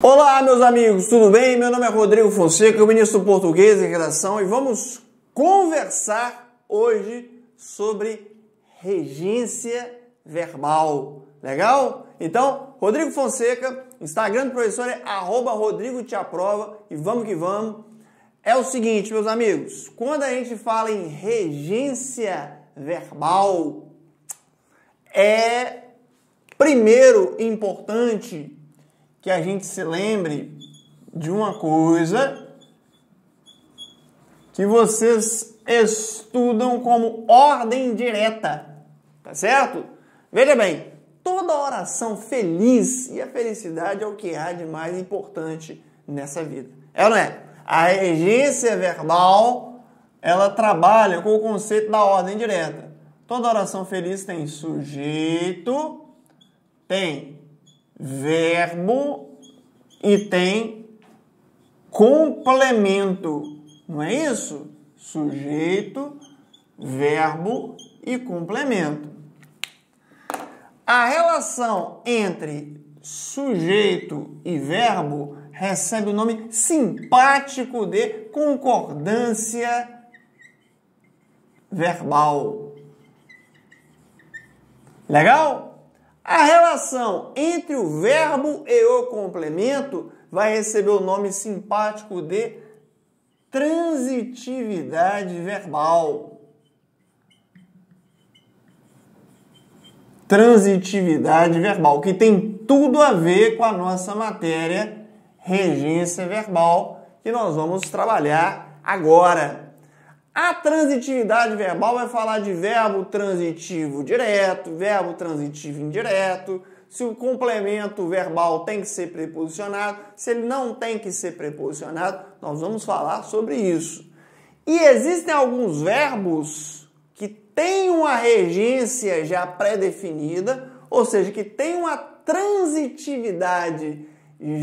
Olá, meus amigos, tudo bem? Meu nome é Rodrigo Fonseca, o ministro português em redação e vamos conversar hoje sobre regência verbal. Legal? Então, Rodrigo Fonseca, Instagram do professor é arroba Rodrigo te aprova e vamos que vamos. É o seguinte, meus amigos, quando a gente fala em regência verbal, é primeiro importante que a gente se lembre de uma coisa que vocês estudam como ordem direta, tá certo? Veja bem, toda oração feliz e a felicidade é o que há de mais importante nessa vida. É ou não é? A regência verbal, ela trabalha com o conceito da ordem direta. Toda oração feliz tem sujeito, tem verbo e tem complemento, não é isso? Sujeito, verbo e complemento. A relação entre sujeito e verbo recebe o nome simpático de concordância verbal. Legal? A relação entre o verbo e o complemento vai receber o nome simpático de transitividade verbal. Transitividade verbal, que tem tudo a ver com a nossa matéria regência verbal, que nós vamos trabalhar agora. A transitividade verbal vai falar de verbo transitivo direto, verbo transitivo indireto, se o complemento verbal tem que ser preposicionado, se ele não tem que ser preposicionado, nós vamos falar sobre isso. E existem alguns verbos que têm uma regência já pré-definida, ou seja, que tem uma transitividade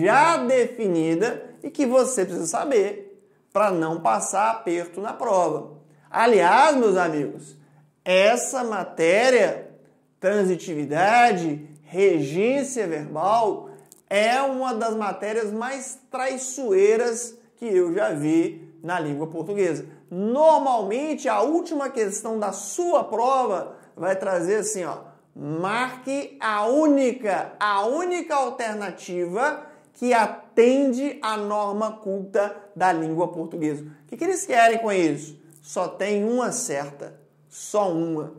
já definida e que você precisa saber para não passar aperto na prova. Aliás, meus amigos, essa matéria, transitividade, regência verbal, é uma das matérias mais traiçoeiras que eu já vi na língua portuguesa. Normalmente, a última questão da sua prova vai trazer assim, ó, marque a única, a única alternativa que atende à norma culta da língua portuguesa. O que, eles querem com isso? Só tem uma certa, só uma.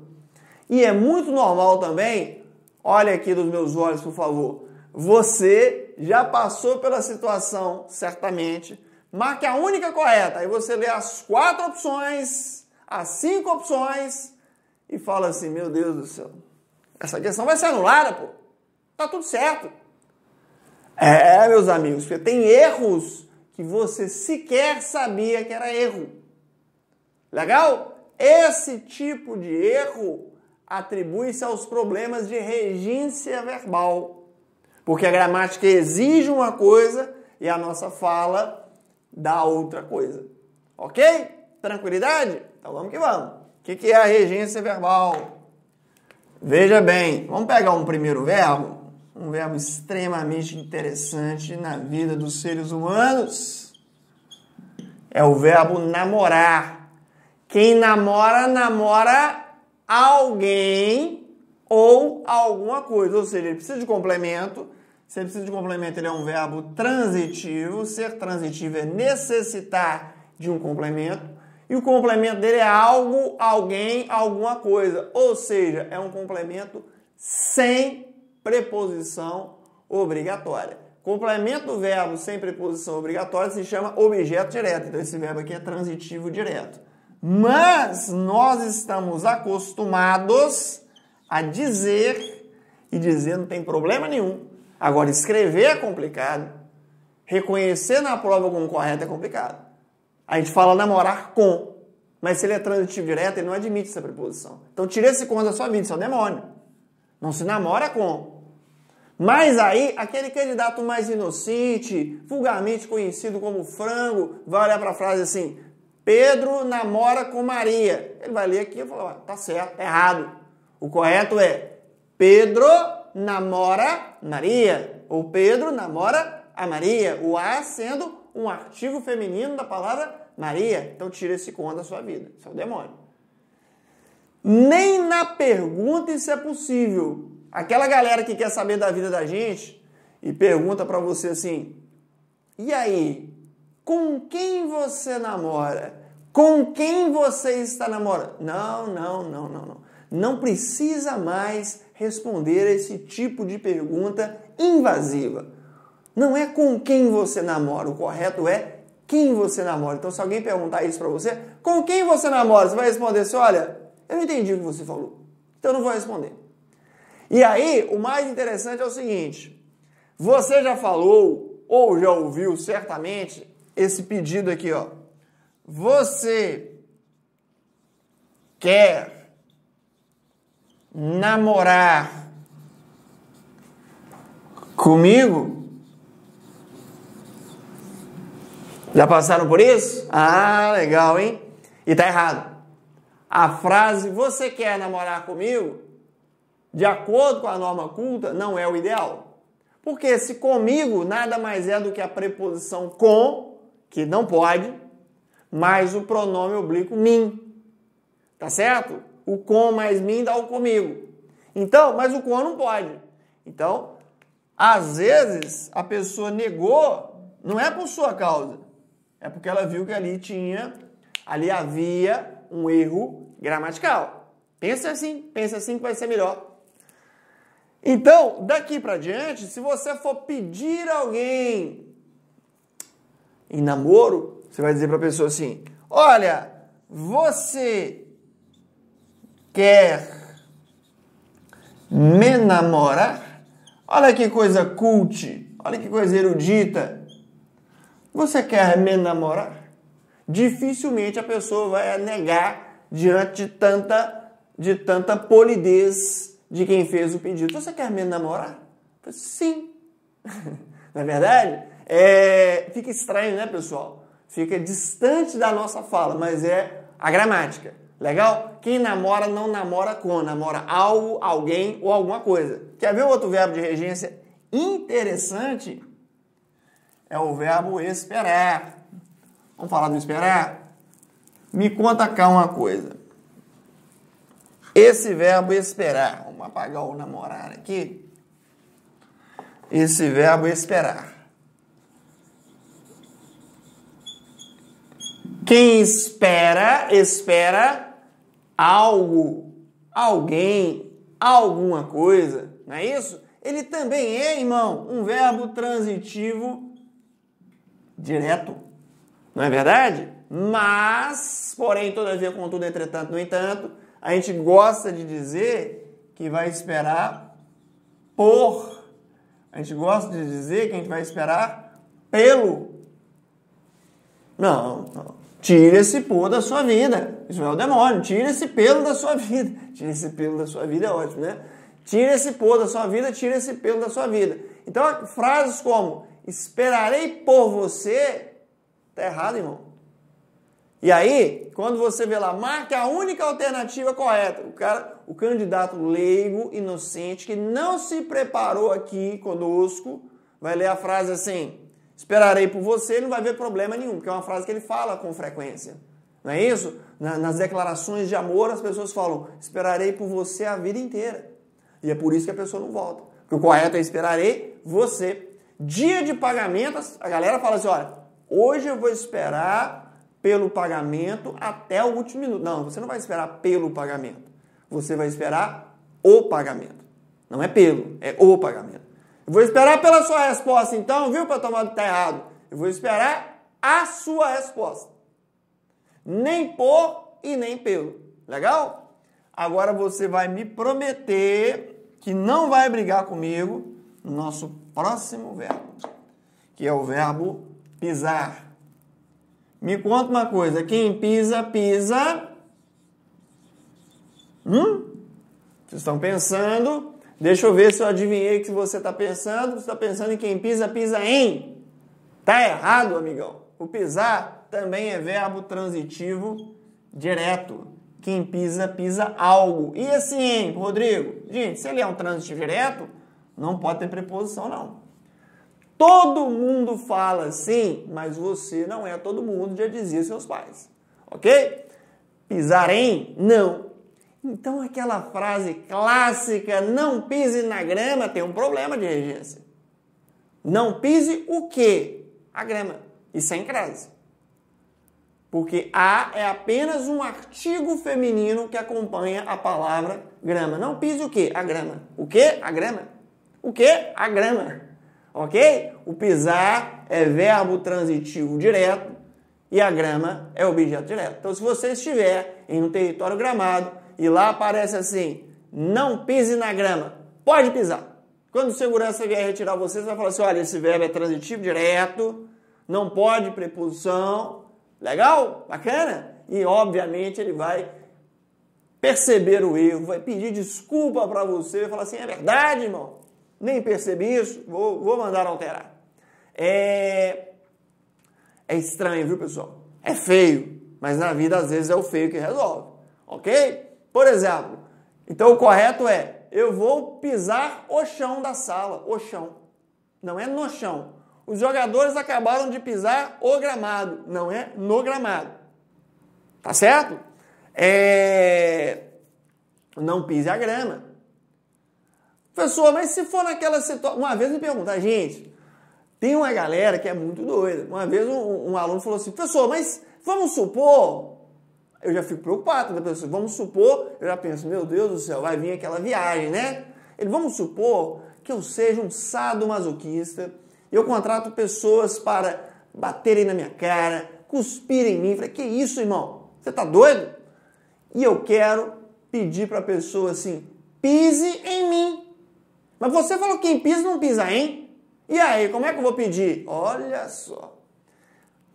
E é muito normal também, olha aqui dos meus olhos, por favor. Você já passou pela situação, certamente. Marque a única correta. Aí é você lê as quatro opções, as cinco opções, e fala assim: Meu Deus do céu, essa questão vai ser anulada, pô. Tá tudo certo. É, é, meus amigos, porque tem erros que você sequer sabia que era erro. Legal? Esse tipo de erro atribui-se aos problemas de regência verbal. Porque a gramática exige uma coisa e a nossa fala dá outra coisa. Ok? Tranquilidade? Então vamos que vamos. O que é a regência verbal? Veja bem, vamos pegar um primeiro verbo um verbo extremamente interessante na vida dos seres humanos. É o verbo namorar. Quem namora, namora alguém ou alguma coisa. Ou seja, ele precisa de complemento. Se ele precisa de complemento, ele é um verbo transitivo. Ser transitivo é necessitar de um complemento. E o complemento dele é algo, alguém, alguma coisa. Ou seja, é um complemento sem preposição obrigatória. Complemento do verbo sem preposição obrigatória se chama objeto direto. Então, esse verbo aqui é transitivo direto. Mas nós estamos acostumados a dizer, e dizer não tem problema nenhum. Agora, escrever é complicado. Reconhecer na prova como correto é complicado. A gente fala namorar com, mas se ele é transitivo direto, ele não admite essa preposição. Então, tira esse com da sua vida, isso é um demônio. Não se namora com. Mas aí, aquele candidato mais inocente, vulgarmente conhecido como frango, vai olhar para a frase assim: Pedro namora com Maria. Ele vai ler aqui e falar: tá certo, tá errado. O correto é Pedro namora Maria. Ou Pedro namora a Maria. O A sendo um artigo feminino da palavra Maria. Então tira esse com da sua vida. Isso é o demônio. Nem na pergunta isso é possível. Aquela galera que quer saber da vida da gente e pergunta para você assim: "E aí, com quem você namora? Com quem você está namorando?" Não, não, não, não, não. Não precisa mais responder a esse tipo de pergunta invasiva. Não é com quem você namora, o correto é quem você namora. Então, se alguém perguntar isso para você, com quem você namora? Você vai responder assim: olha, eu não entendi o que você falou, então eu não vou responder. E aí, o mais interessante é o seguinte: você já falou ou já ouviu certamente esse pedido aqui, ó. Você quer namorar comigo? Já passaram por isso? Ah, legal, hein? E tá errado. A frase você quer namorar comigo de acordo com a norma culta, não é o ideal. Porque se comigo nada mais é do que a preposição com, que não pode, mais o pronome oblíquo mim. Tá certo? O com mais mim dá o comigo. Então, mas o com não pode. Então, às vezes a pessoa negou, não é por sua causa, é porque ela viu que ali tinha, ali havia um erro gramatical. Pensa assim, pensa assim que vai ser melhor. Então, daqui para diante, se você for pedir alguém em namoro, você vai dizer para a pessoa assim: "Olha, você quer me namorar? Olha que coisa cult, olha que coisa erudita. Você quer me namorar?" Dificilmente a pessoa vai negar diante de tanta de tanta polidez de quem fez o pedido. Então, você quer me namorar? Eu falei, Sim. Na é verdade, é, fica estranho, né, pessoal? Fica distante da nossa fala, mas é a gramática. Legal? Quem namora não namora com, namora algo, alguém ou alguma coisa. Quer ver outro verbo de regência interessante? É o verbo esperar. Vamos falar do esperar? Me conta cá uma coisa. Esse verbo esperar apagar ou namorar aqui, esse verbo é esperar. Quem espera, espera algo, alguém, alguma coisa, não é isso? Ele também é, irmão, um verbo transitivo direto, não é verdade? Mas, porém, todavia, contudo, entretanto, no entanto, a gente gosta de dizer que vai esperar por. A gente gosta de dizer que a gente vai esperar pelo. Não, não. Tira esse por da sua vida. Isso é o demônio. Tira esse pelo da sua vida. Tira esse pelo da sua vida é ótimo, né? Tira esse por da sua vida, tira esse pelo da sua vida. Então, frases como esperarei por você, tá errado, irmão. E aí, quando você vê lá, marca a única alternativa correta. O cara, o candidato leigo, inocente, que não se preparou aqui conosco, vai ler a frase assim: esperarei por você, não vai ver problema nenhum, porque é uma frase que ele fala com frequência. Não é isso? nas declarações de amor, as pessoas falam: esperarei por você a vida inteira. E é por isso que a pessoa não volta. Porque o correto é esperarei você. Dia de pagamentos, a galera fala assim: olha, hoje eu vou esperar pelo pagamento até o último minuto. Não, você não vai esperar pelo pagamento. Você vai esperar o pagamento. Não é pelo, é o pagamento. Eu vou esperar pela sua resposta, então, viu, para tomar tá errado. Eu vou esperar a sua resposta. Nem por e nem pelo. Legal? Agora você vai me prometer que não vai brigar comigo no nosso próximo verbo, que é o verbo pisar. Me conta uma coisa, quem pisa, pisa. Hum? Vocês estão pensando? Deixa eu ver se eu adivinhei o que você está pensando. Você está pensando em quem pisa, pisa em. Tá errado, amigão. O pisar também é verbo transitivo direto. Quem pisa, pisa algo. E assim, Rodrigo? Gente, se ele é um transitivo direto, não pode ter preposição, não. Todo mundo fala assim, mas você não é todo mundo, já dizia seus pais. Ok? Pisar em? Não. Então aquela frase clássica, não pise na grama, tem um problema de regência. Não pise o quê? A grama. E sem crase. Porque a é apenas um artigo feminino que acompanha a palavra grama. Não pise o quê? A grama. O quê? A grama. O quê? A grama ok? O pisar é verbo transitivo direto e a grama é objeto direto. Então, se você estiver em um território gramado e lá aparece assim, não pise na grama, pode pisar. Quando o segurança vier retirar você, você vai falar assim, olha, esse verbo é transitivo direto, não pode preposição, legal? Bacana? E, obviamente, ele vai perceber o erro, vai pedir desculpa para você, vai falar assim, é verdade, irmão? nem percebi isso, vou, vou mandar alterar. É, é estranho, viu, pessoal? É feio, mas na vida às vezes é o feio que resolve, ok? Por exemplo, então o correto é, eu vou pisar o chão da sala, o chão, não é no chão. Os jogadores acabaram de pisar o gramado, não é no gramado. Tá certo? É... Não pise a grama. Pessoa, mas se for naquela situação. Uma vez me perguntaram, gente, tem uma galera que é muito doida. Uma vez um, um aluno falou assim, professor, mas vamos supor. Eu já fico preocupado da né, pessoa, vamos supor, eu já penso, meu Deus do céu, vai vir aquela viagem, né? Ele, vamos supor que eu seja um sadomasoquista, eu contrato pessoas para baterem na minha cara, cuspirem em mim. Falei, que isso, irmão? Você tá doido? E eu quero pedir para a pessoa assim, pise em mim. Mas você falou que quem pisa não pisa, hein? E aí, como é que eu vou pedir? Olha só.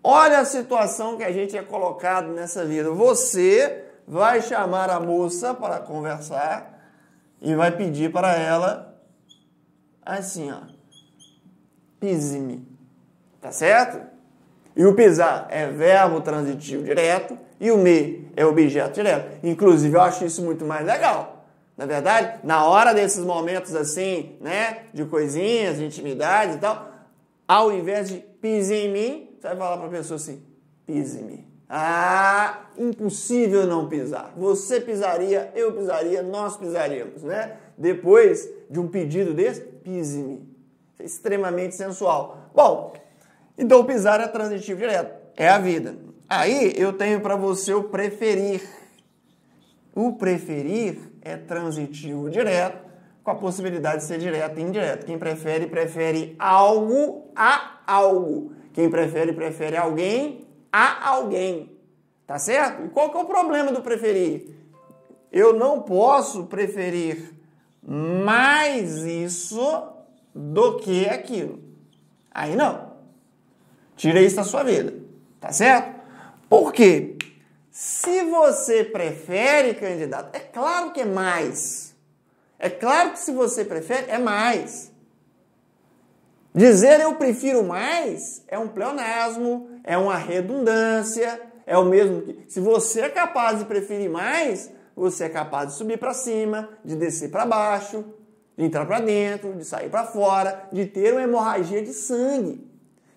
Olha a situação que a gente é colocado nessa vida. Você vai chamar a moça para conversar e vai pedir para ela assim, ó. Pise-me. Tá certo? E o pisar é verbo transitivo direto e o me é objeto direto. Inclusive, eu acho isso muito mais legal. Na é verdade, na hora desses momentos assim, né, de coisinhas, de intimidade e tal, ao invés de pise em mim, você vai falar para a pessoa assim: pise em mim. Ah, impossível não pisar. Você pisaria, eu pisaria, nós pisaríamos, né? Depois de um pedido desse, pise-me. É extremamente sensual. Bom, então pisar é transitivo direto, é a vida. Aí eu tenho para você o preferir. O preferir é transitivo direto, com a possibilidade de ser direto e indireto. Quem prefere, prefere algo a algo. Quem prefere, prefere alguém a alguém. Tá certo? E qual que é o problema do preferir? Eu não posso preferir mais isso do que aquilo. Aí não. Tira isso da sua vida. Tá certo? Por quê? Se você prefere candidato, é claro que é mais. É claro que se você prefere, é mais. Dizer eu prefiro mais é um pleonasmo, é uma redundância, é o mesmo que. Se você é capaz de preferir mais, você é capaz de subir para cima, de descer para baixo, de entrar para dentro, de sair para fora, de ter uma hemorragia de sangue.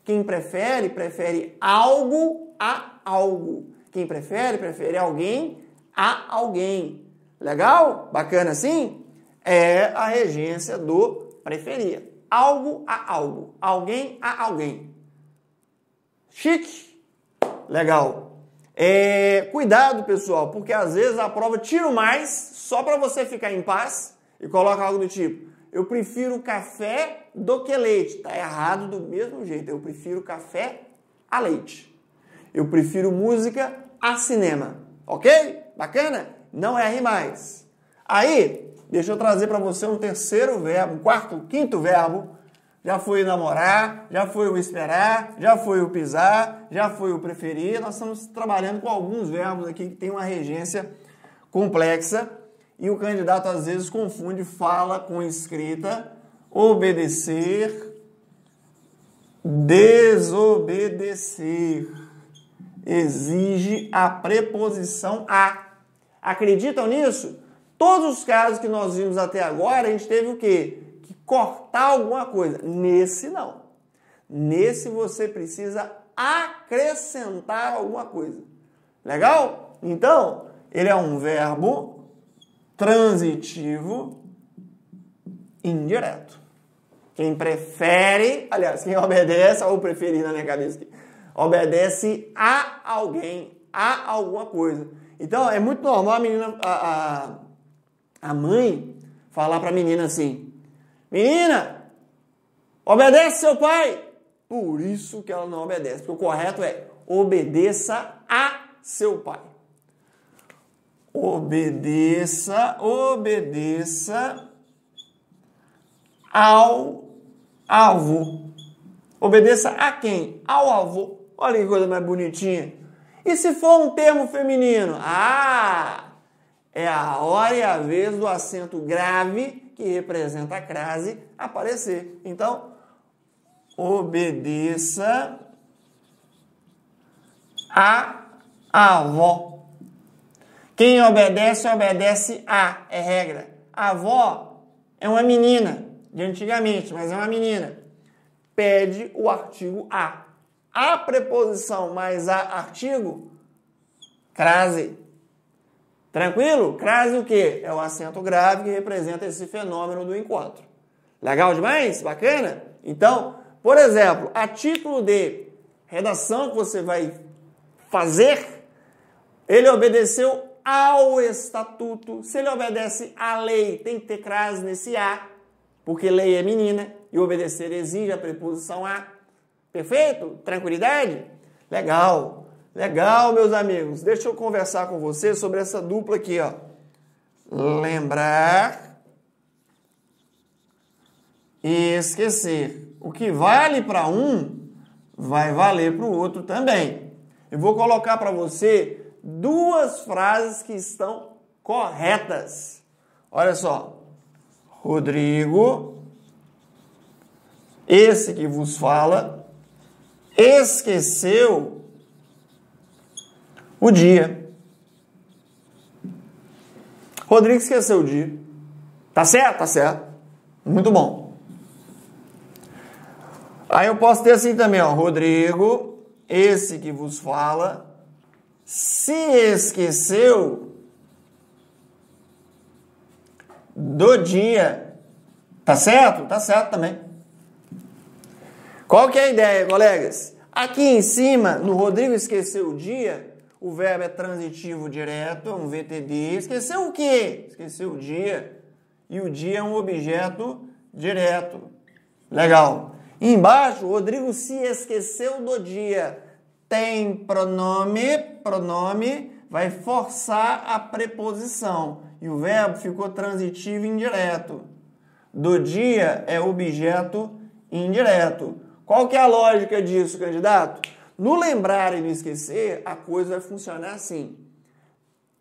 Quem prefere, prefere algo a algo. Quem prefere, prefere alguém a alguém. Legal? Bacana assim? É a regência do preferia. Algo a algo. Alguém a alguém. Chique? Legal. É, cuidado, pessoal, porque às vezes a prova tira o mais só para você ficar em paz e coloca algo do tipo: eu prefiro café do que leite. Tá errado do mesmo jeito. Eu prefiro café a leite. Eu prefiro música a cinema. Ok? Bacana? Não erre mais. Aí, deixa eu trazer para você um terceiro verbo, um quarto, quinto verbo. Já foi o namorar, já foi o esperar, já foi o pisar, já foi o preferir. Nós estamos trabalhando com alguns verbos aqui que tem uma regência complexa e o candidato às vezes confunde fala com escrita, obedecer, desobedecer exige a preposição a. Acreditam nisso? Todos os casos que nós vimos até agora, a gente teve o quê? Que cortar alguma coisa. Nesse não. Nesse você precisa acrescentar alguma coisa. Legal? Então, ele é um verbo transitivo indireto. Quem prefere, aliás, quem obedece, ou preferir na minha cabeça aqui, obedece a alguém, a alguma coisa. Então é muito normal a menina, a, a, a mãe falar para a menina assim: Menina, obedece seu pai. Por isso que ela não obedece, porque o correto é obedeça a seu pai. Obedeça, obedeça ao avô. Obedeça a quem? Ao avô. Olha que coisa mais bonitinha. E se for um termo feminino? Ah! É a hora e a vez do acento grave que representa a crase aparecer. Então, obedeça a avó. Quem obedece, obedece a, é regra. A avó é uma menina, de antigamente, mas é uma menina. Pede o artigo a a preposição mais a artigo, crase. Tranquilo? Crase o quê? É o acento grave que representa esse fenômeno do encontro. Legal demais? Bacana? Então, por exemplo, a título de redação que você vai fazer, ele obedeceu ao estatuto. Se ele obedece à lei, tem que ter crase nesse A, porque lei é menina e obedecer exige a preposição A. Perfeito? Tranquilidade? Legal. Legal, meus amigos. Deixa eu conversar com você sobre essa dupla aqui, ó. Lembrar e esquecer. O que vale para um vai valer para o outro também. Eu vou colocar para você duas frases que estão corretas. Olha só. Rodrigo, esse que vos fala, esqueceu o dia. Rodrigo esqueceu o dia. Tá certo? Tá certo. Muito bom. Aí eu posso ter assim também, ó. Rodrigo, esse que vos fala, se esqueceu do dia. Tá certo? Tá certo também. Qual que é a ideia, colegas? Aqui em cima, no Rodrigo esqueceu o dia, o verbo é transitivo direto, é um VTD. Esqueceu o quê? Esqueceu o dia. E o dia é um objeto direto. Legal. embaixo, o Rodrigo se esqueceu do dia. Tem pronome, pronome vai forçar a preposição. E o verbo ficou transitivo indireto. Do dia é objeto indireto. Qual que é a lógica disso, candidato? No lembrar e no esquecer, a coisa vai funcionar assim.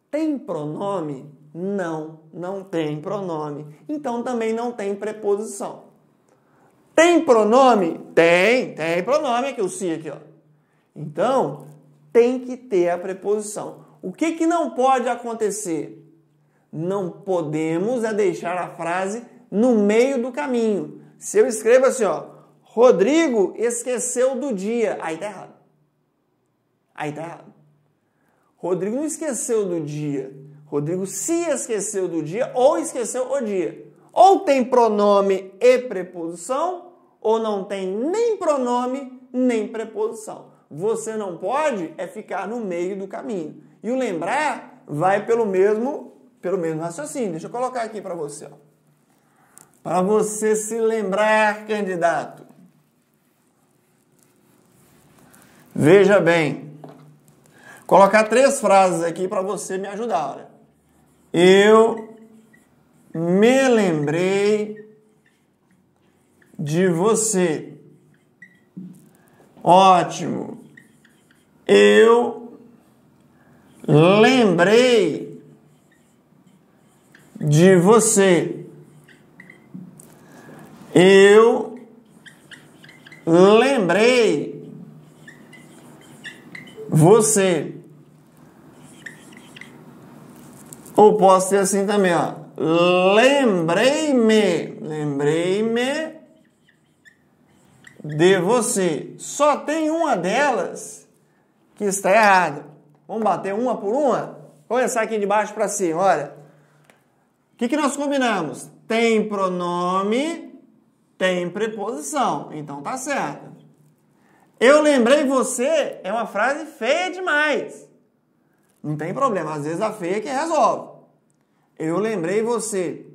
Tem pronome? Não, não tem pronome. Então também não tem preposição. Tem pronome? Tem, tem pronome aqui, o si aqui, ó. Então, tem que ter a preposição. O que, que não pode acontecer? Não podemos é deixar a frase no meio do caminho. Se eu escrevo assim, ó, Rodrigo esqueceu do dia. Aí tá errado. Aí tá errado. Rodrigo não esqueceu do dia. Rodrigo se esqueceu do dia ou esqueceu o dia. Ou tem pronome e preposição, ou não tem nem pronome nem preposição. Você não pode é ficar no meio do caminho. E o lembrar vai pelo mesmo, pelo mesmo raciocínio. Deixa eu colocar aqui para você. Para você se lembrar, candidato. Veja bem. Colocar três frases aqui para você me ajudar. Olha. Eu me lembrei de você. Ótimo. Eu lembrei de você. Eu lembrei você. Ou posso ser assim também, ó. Lembrei-me. Lembrei-me de você. Só tem uma delas que está errada. Vamos bater uma por uma? Começar aqui de baixo para cima, olha. O que, que nós combinamos? Tem pronome, tem preposição. Então tá certo. Eu lembrei você é uma frase feia demais. Não tem problema, às vezes a feia é que resolve. Eu lembrei você.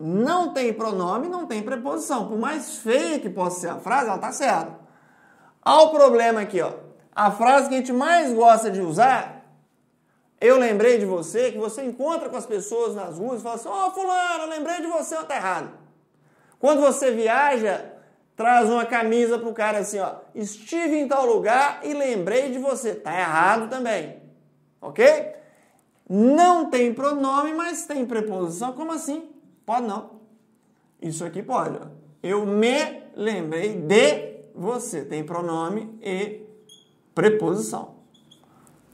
Não tem pronome, não tem preposição. Por mais feia que possa ser a frase, ela está certa. Há o problema aqui, ó. A frase que a gente mais gosta de usar eu lembrei de você, que você encontra com as pessoas nas ruas e fala assim: Ó, oh, Fulano, eu lembrei de você, tá errado. Quando você viaja traz uma camisa pro cara assim, ó, estive em tal lugar e lembrei de você. Tá errado também. OK? Não tem pronome, mas tem preposição. Como assim? Pode não. Isso aqui pode, ó. Eu me lembrei de você. Tem pronome e preposição.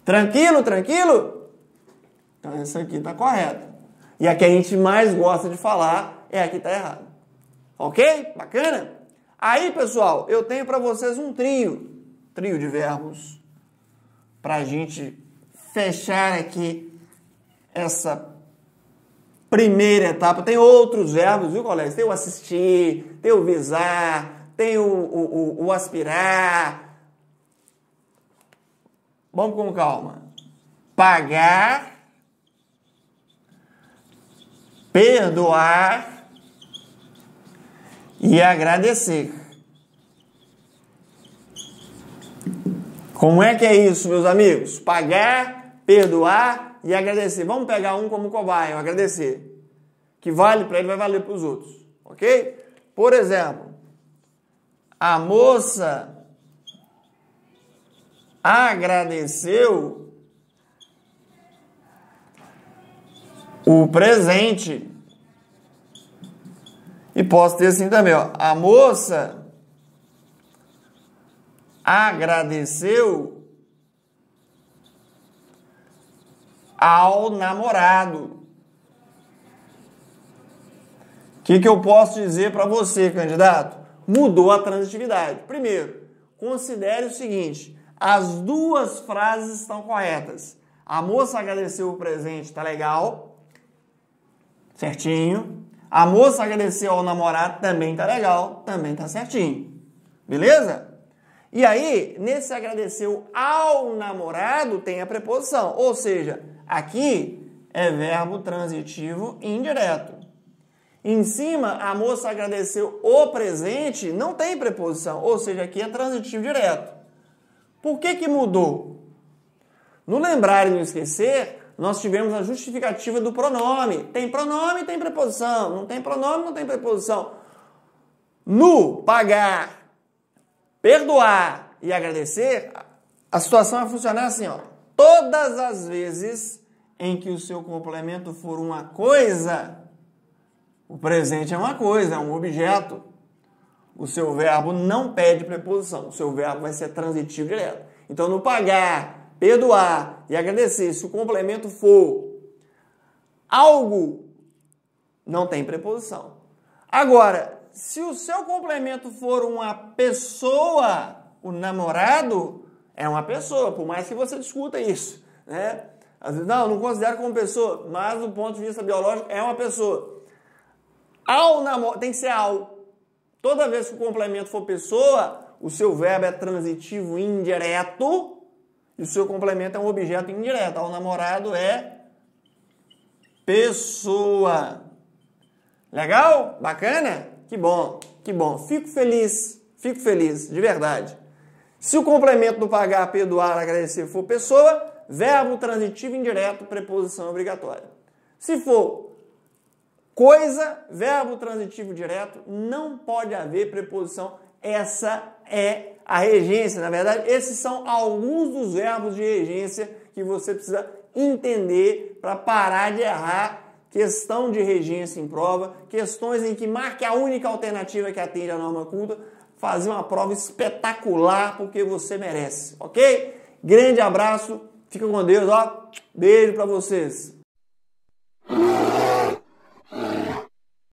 Tranquilo, tranquilo? Então isso aqui tá correto. E a que a gente mais gosta de falar é a que tá errado. OK? Bacana? Aí, pessoal, eu tenho para vocês um trio, trio de verbos, para a gente fechar aqui essa primeira etapa. Tem outros verbos, viu, colegas? Tem o assistir, tem o visar, tem o, o, o, o aspirar. Vamos com calma. Pagar, perdoar e agradecer. Como é que é isso, meus amigos? Pagar, perdoar e agradecer. Vamos pegar um como cobaia, agradecer. Que vale para ele, vai valer para os outros. Ok? Por exemplo, a moça agradeceu o presente e posso ter assim também, ó. A moça agradeceu ao namorado. O que, que eu posso dizer para você, candidato? Mudou a transitividade. Primeiro, considere o seguinte: as duas frases estão corretas. A moça agradeceu o presente, tá legal, certinho. A moça agradeceu ao namorado, também tá legal, também tá certinho. Beleza? E aí, nesse agradeceu ao namorado tem a preposição, ou seja, aqui é verbo transitivo indireto. Em cima, a moça agradeceu o presente, não tem preposição, ou seja, aqui é transitivo direto. Por que que mudou? No lembrar e no esquecer, nós tivemos a justificativa do pronome. Tem pronome, tem preposição. Não tem pronome, não tem preposição. No pagar, perdoar e agradecer, a situação vai funcionar assim, ó. Todas as vezes em que o seu complemento for uma coisa, o presente é uma coisa, é um objeto. O seu verbo não pede preposição, o seu verbo vai ser transitivo direto. Então, no pagar, perdoar e agradecer, se o complemento for algo, não tem preposição. Agora, se o seu complemento for uma pessoa, o namorado é uma pessoa, por mais que você discuta isso, né? Às vezes, não, não considero como pessoa, mas do ponto de vista biológico é uma pessoa. Ao namor tem que ser ao. Toda vez que o complemento for pessoa, o seu verbo é transitivo indireto, e o seu complemento é um objeto indireto. O namorado é pessoa. Legal? Bacana? Que bom, que bom. Fico feliz, fico feliz, de verdade. Se o complemento do pagar, perdoar, agradecer for pessoa, verbo transitivo indireto, preposição obrigatória. Se for coisa, verbo transitivo direto, não pode haver preposição. Essa é a regência. Na verdade, esses são alguns dos verbos de regência que você precisa entender para parar de errar questão de regência em prova, questões em que marque a única alternativa que atende à norma culta, fazer uma prova espetacular porque você merece, ok? Grande abraço, fica com Deus, ó. Beijo para vocês.